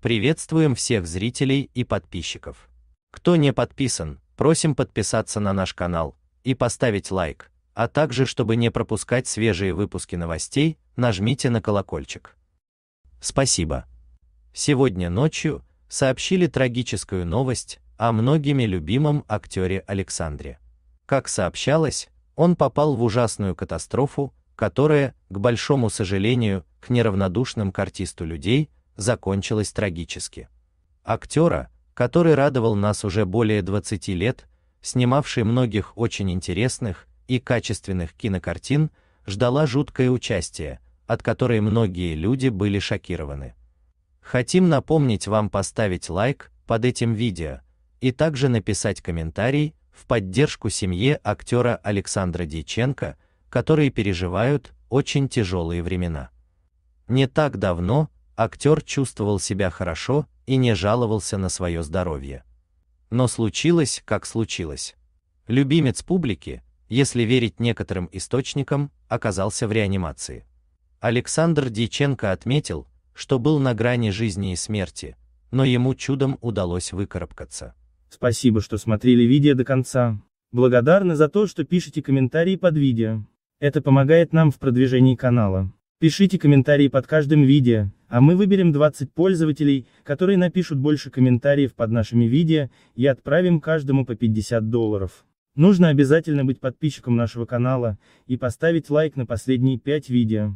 Приветствуем всех зрителей и подписчиков. Кто не подписан, просим подписаться на наш канал и поставить лайк, а также, чтобы не пропускать свежие выпуски новостей, нажмите на колокольчик. Спасибо. Сегодня ночью сообщили трагическую новость о многими любимом актере Александре. Как сообщалось, он попал в ужасную катастрофу, которая, к большому сожалению, к неравнодушным к артисту людей закончилась трагически. Актёра, который радовал нас уже более 20 лет, снимавший многих очень интересных и качественных кинокартин, ждала жуткое участие, от которой многие люди были шокированы. Хотим напомнить вам поставить лайк под этим видео и также написать комментарий в поддержку семье актёра Александра Дьяченко, которые переживают очень тяжелые времена. Не так давно актер чувствовал себя хорошо и не жаловался на свое здоровье. Но случилось, как случилось. Любимец публики, если верить некоторым источникам, оказался в реанимации. Александр Дьяченко отметил, что был на грани жизни и смерти, но ему чудом удалось выкарабкаться. Спасибо, что смотрели видео до конца. Благодарны за то, что пишете комментарии под видео. Это помогает нам в продвижении канала. Пишите комментарии под каждым видео, а мы выберем 20 пользователей, которые напишут больше комментариев под нашими видео, и отправим каждому по 50 долларов. Нужно обязательно быть подписчиком нашего канала, и поставить лайк на последние 5 видео.